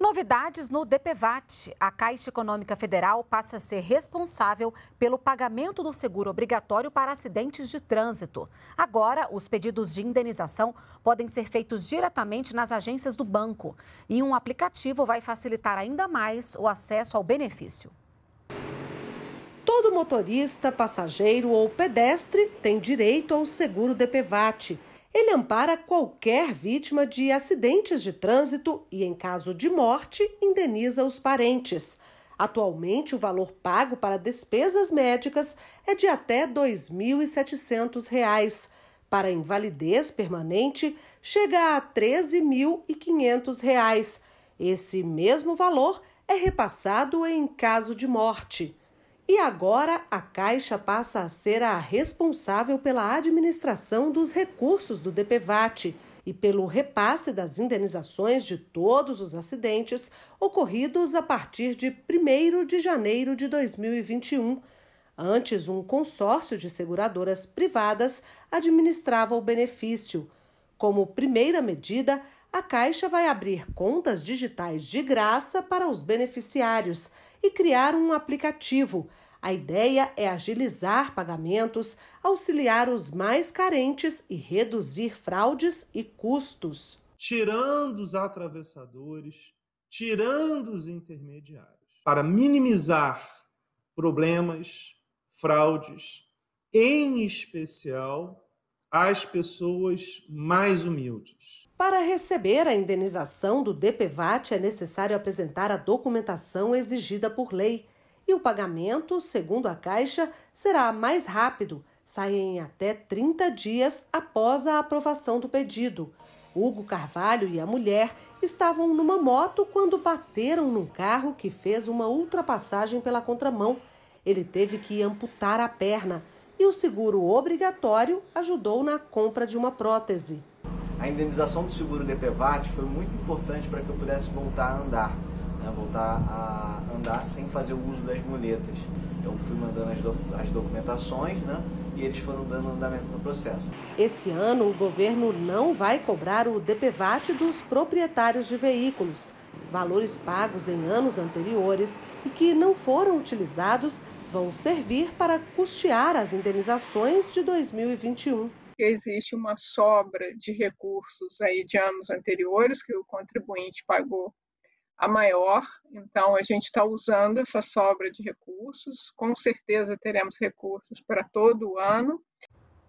Novidades no DPVAT. A Caixa Econômica Federal passa a ser responsável pelo pagamento do seguro obrigatório para acidentes de trânsito. Agora, os pedidos de indenização podem ser feitos diretamente nas agências do banco. E um aplicativo vai facilitar ainda mais o acesso ao benefício. Todo motorista, passageiro ou pedestre tem direito ao seguro DPVAT ele ampara qualquer vítima de acidentes de trânsito e, em caso de morte, indeniza os parentes. Atualmente, o valor pago para despesas médicas é de até R$ 2.700. Para invalidez permanente, chega a R$ 13.500. Esse mesmo valor é repassado em caso de morte. E agora a Caixa passa a ser a responsável pela administração dos recursos do DPVAT e pelo repasse das indenizações de todos os acidentes ocorridos a partir de 1 de janeiro de 2021. Antes, um consórcio de seguradoras privadas administrava o benefício. Como primeira medida, a Caixa vai abrir contas digitais de graça para os beneficiários e criar um aplicativo. A ideia é agilizar pagamentos, auxiliar os mais carentes e reduzir fraudes e custos. Tirando os atravessadores, tirando os intermediários, para minimizar problemas, fraudes, em especial às pessoas mais humildes. Para receber a indenização do DPVAT é necessário apresentar a documentação exigida por lei. E o pagamento, segundo a Caixa, será mais rápido, sai em até 30 dias após a aprovação do pedido. Hugo Carvalho e a mulher estavam numa moto quando bateram num carro que fez uma ultrapassagem pela contramão. Ele teve que amputar a perna e o seguro obrigatório ajudou na compra de uma prótese. A indenização do seguro DPVAT foi muito importante para que eu pudesse voltar a andar, né? voltar a andar sem fazer o uso das muletas. Eu fui mandando as, do, as documentações né? e eles foram dando andamento no processo. Esse ano, o governo não vai cobrar o DPVAT dos proprietários de veículos. Valores pagos em anos anteriores e que não foram utilizados vão servir para custear as indenizações de 2021 existe uma sobra de recursos aí de anos anteriores que o contribuinte pagou a maior, então a gente está usando essa sobra de recursos. Com certeza teremos recursos para todo o ano.